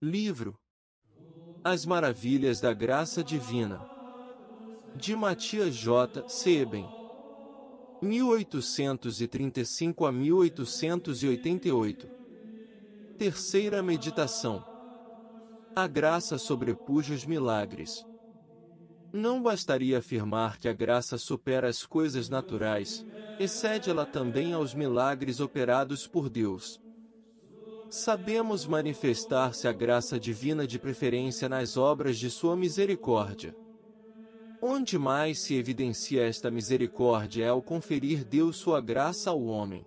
Livro As Maravilhas da Graça Divina De Matias J. Seben 1835 a 1888 Terceira Meditação A graça sobrepuja os milagres. Não bastaria afirmar que a graça supera as coisas naturais, excede ela também aos milagres operados por Deus sabemos manifestar-se a graça divina de preferência nas obras de sua misericórdia. Onde mais se evidencia esta misericórdia é ao conferir Deus sua graça ao homem.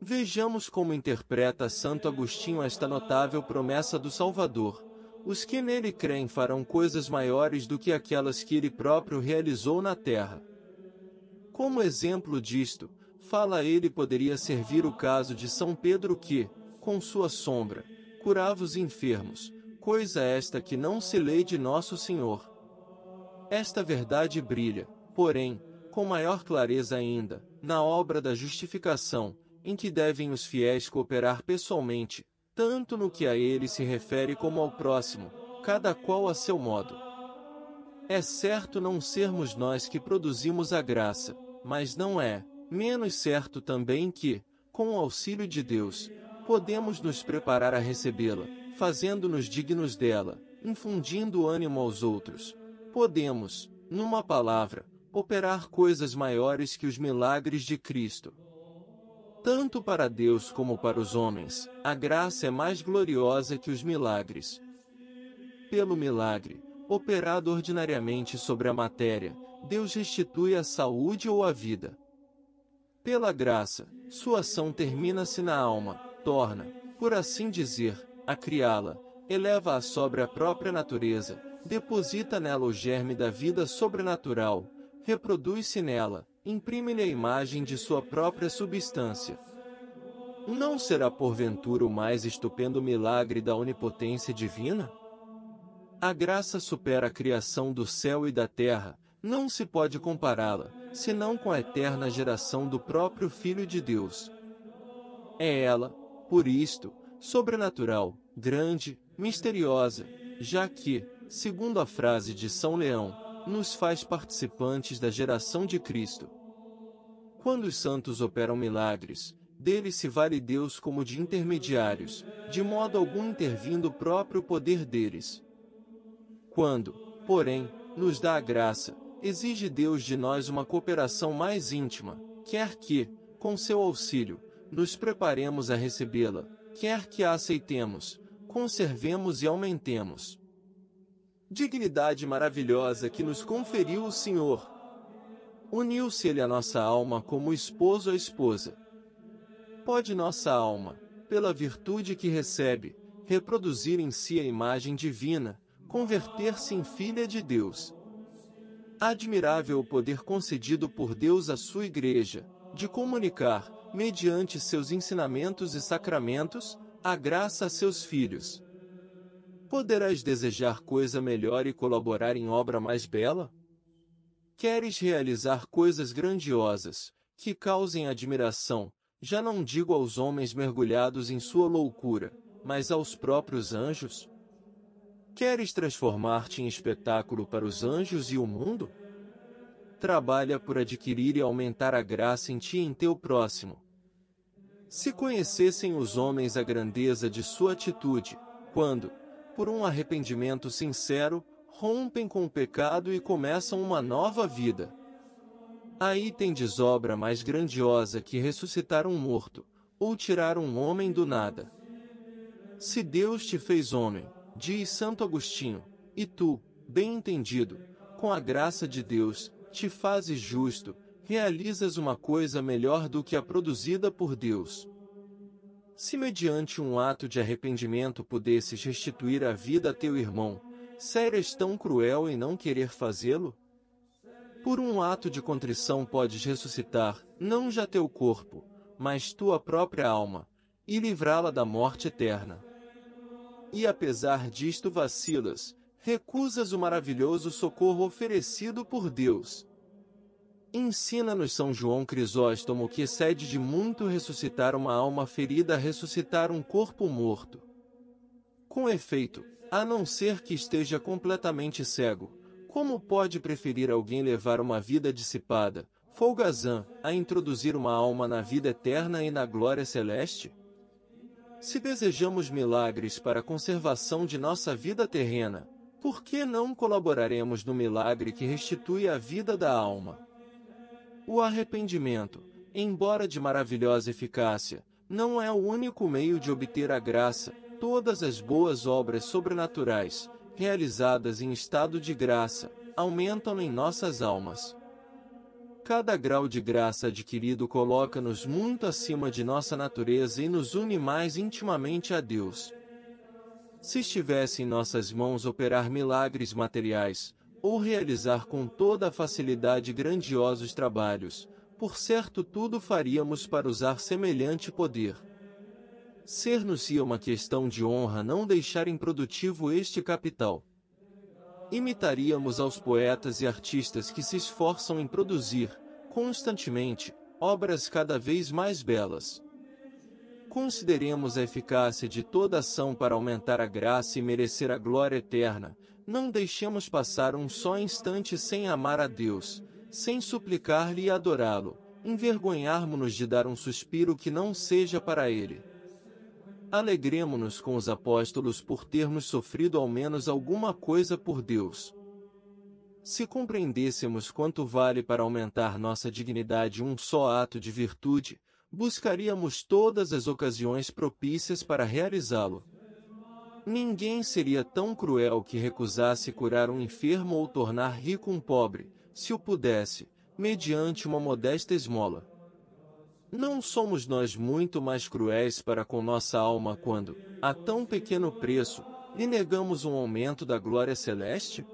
Vejamos como interpreta Santo Agostinho esta notável promessa do Salvador. Os que nele creem farão coisas maiores do que aquelas que ele próprio realizou na terra. Como exemplo disto, fala ele poderia servir o caso de São Pedro que, com sua sombra, curava os enfermos, coisa esta que não se lê de nosso Senhor. Esta verdade brilha, porém, com maior clareza ainda, na obra da justificação, em que devem os fiéis cooperar pessoalmente, tanto no que a ele se refere como ao próximo, cada qual a seu modo. É certo não sermos nós que produzimos a graça, mas não é, menos certo também que, com o auxílio de Deus, Podemos nos preparar a recebê-la, fazendo-nos dignos dela, infundindo ânimo aos outros. Podemos, numa palavra, operar coisas maiores que os milagres de Cristo. Tanto para Deus como para os homens, a graça é mais gloriosa que os milagres. Pelo milagre, operado ordinariamente sobre a matéria, Deus restitui a saúde ou a vida. Pela graça, sua ação termina-se na alma, torna, por assim dizer, a criá-la, eleva-a sobre a própria natureza, deposita nela o germe da vida sobrenatural, reproduz-se nela, imprime-lhe a imagem de sua própria substância. Não será porventura o mais estupendo milagre da onipotência divina? A graça supera a criação do céu e da terra, não se pode compará-la, senão com a eterna geração do próprio Filho de Deus. É ela, por isto, sobrenatural, grande, misteriosa, já que, segundo a frase de São Leão, nos faz participantes da geração de Cristo. Quando os santos operam milagres, dele se vale Deus como de intermediários, de modo algum intervindo o próprio poder deles. Quando, porém, nos dá a graça, exige Deus de nós uma cooperação mais íntima, quer que, com seu auxílio, nos preparemos a recebê-la, quer que a aceitemos, conservemos e aumentemos. Dignidade maravilhosa que nos conferiu o Senhor. Uniu-se Ele à nossa alma como esposo à esposa. Pode nossa alma, pela virtude que recebe, reproduzir em si a imagem divina, converter-se em filha de Deus. Admirável o poder concedido por Deus à sua Igreja, de comunicar, mediante seus ensinamentos e sacramentos, a graça a seus filhos. Poderás desejar coisa melhor e colaborar em obra mais bela? Queres realizar coisas grandiosas, que causem admiração, já não digo aos homens mergulhados em sua loucura, mas aos próprios anjos? Queres transformar-te em espetáculo para os anjos e o mundo? Trabalha por adquirir e aumentar a graça em ti e em teu próximo, se conhecessem os homens a grandeza de sua atitude, quando, por um arrependimento sincero, rompem com o pecado e começam uma nova vida. Aí tendes obra mais grandiosa que ressuscitar um morto, ou tirar um homem do nada. Se Deus te fez homem, diz Santo Agostinho, e tu, bem entendido, com a graça de Deus, te fazes justo, realizas uma coisa melhor do que a produzida por Deus. Se mediante um ato de arrependimento pudesses restituir a vida a teu irmão, serias tão cruel em não querer fazê-lo? Por um ato de contrição podes ressuscitar, não já teu corpo, mas tua própria alma, e livrá-la da morte eterna. E apesar disto vacilas, recusas o maravilhoso socorro oferecido por Deus. Ensina-nos São João Crisóstomo que excede de muito ressuscitar uma alma ferida a ressuscitar um corpo morto. Com efeito, a não ser que esteja completamente cego, como pode preferir alguém levar uma vida dissipada, folgazã, a introduzir uma alma na vida eterna e na glória celeste? Se desejamos milagres para a conservação de nossa vida terrena, por que não colaboraremos no milagre que restitui a vida da alma? O arrependimento, embora de maravilhosa eficácia, não é o único meio de obter a graça. Todas as boas obras sobrenaturais, realizadas em estado de graça, aumentam em nossas almas. Cada grau de graça adquirido coloca-nos muito acima de nossa natureza e nos une mais intimamente a Deus. Se estivesse em nossas mãos operar milagres materiais, ou realizar com toda a facilidade grandiosos trabalhos, por certo tudo faríamos para usar semelhante poder. Ser-nos-ia uma questão de honra não deixar improdutivo este capital. Imitaríamos aos poetas e artistas que se esforçam em produzir, constantemente, obras cada vez mais belas. Consideremos a eficácia de toda ação para aumentar a graça e merecer a glória eterna. Não deixemos passar um só instante sem amar a Deus, sem suplicar-lhe e adorá-lo, envergonharmos-nos de dar um suspiro que não seja para Ele. Alegremo-nos com os apóstolos por termos sofrido ao menos alguma coisa por Deus. Se compreendêssemos quanto vale para aumentar nossa dignidade um só ato de virtude, buscaríamos todas as ocasiões propícias para realizá-lo. Ninguém seria tão cruel que recusasse curar um enfermo ou tornar rico um pobre, se o pudesse, mediante uma modesta esmola. Não somos nós muito mais cruéis para com nossa alma quando, a tão pequeno preço, lhe negamos um aumento da glória celeste?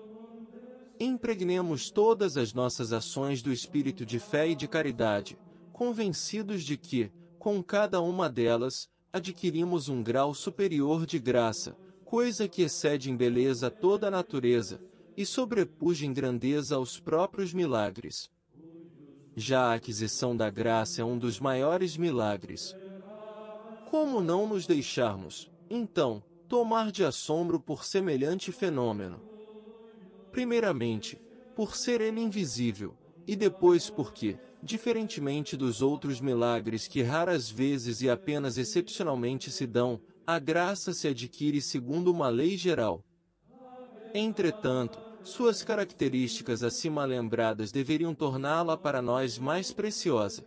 Impregnemos todas as nossas ações do espírito de fé e de caridade, convencidos de que, com cada uma delas, adquirimos um grau superior de graça, coisa que excede em beleza toda a natureza, e sobrepuja em grandeza aos próprios milagres. Já a aquisição da graça é um dos maiores milagres. Como não nos deixarmos, então, tomar de assombro por semelhante fenômeno? Primeiramente, por ser ele invisível, e depois porque, Diferentemente dos outros milagres que raras vezes e apenas excepcionalmente se dão, a graça se adquire segundo uma lei geral. Entretanto, suas características acima lembradas deveriam torná-la para nós mais preciosa.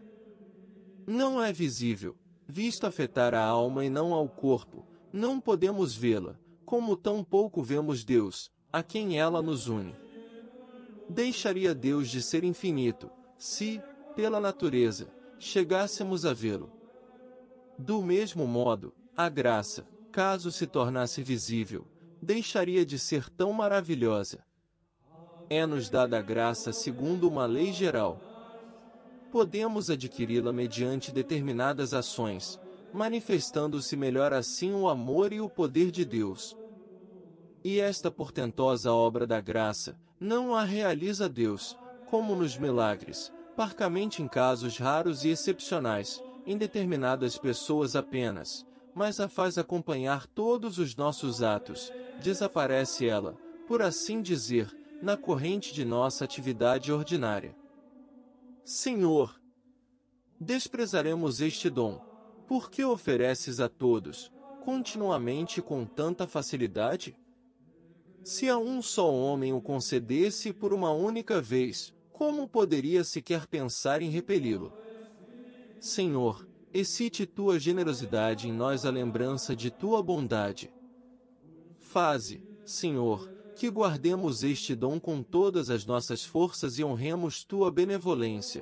Não é visível, visto afetar a alma e não ao corpo, não podemos vê-la, como tão pouco vemos Deus, a quem ela nos une. Deixaria Deus de ser infinito, se, pela natureza, chegássemos a vê-lo. Do mesmo modo, a graça, caso se tornasse visível, deixaria de ser tão maravilhosa. É-nos dada a graça segundo uma lei geral. Podemos adquiri-la mediante determinadas ações, manifestando-se melhor assim o amor e o poder de Deus. E esta portentosa obra da graça, não a realiza Deus, como nos milagres, Parcamente em casos raros e excepcionais, em determinadas pessoas apenas, mas a faz acompanhar todos os nossos atos, desaparece ela, por assim dizer, na corrente de nossa atividade ordinária. Senhor, desprezaremos este dom, porque ofereces a todos, continuamente com tanta facilidade? Se a um só homem o concedesse por uma única vez, como poderia sequer pensar em repeli-lo? Senhor, excite tua generosidade em nós a lembrança de tua bondade. Faze, Senhor, que guardemos este dom com todas as nossas forças e honremos tua benevolência.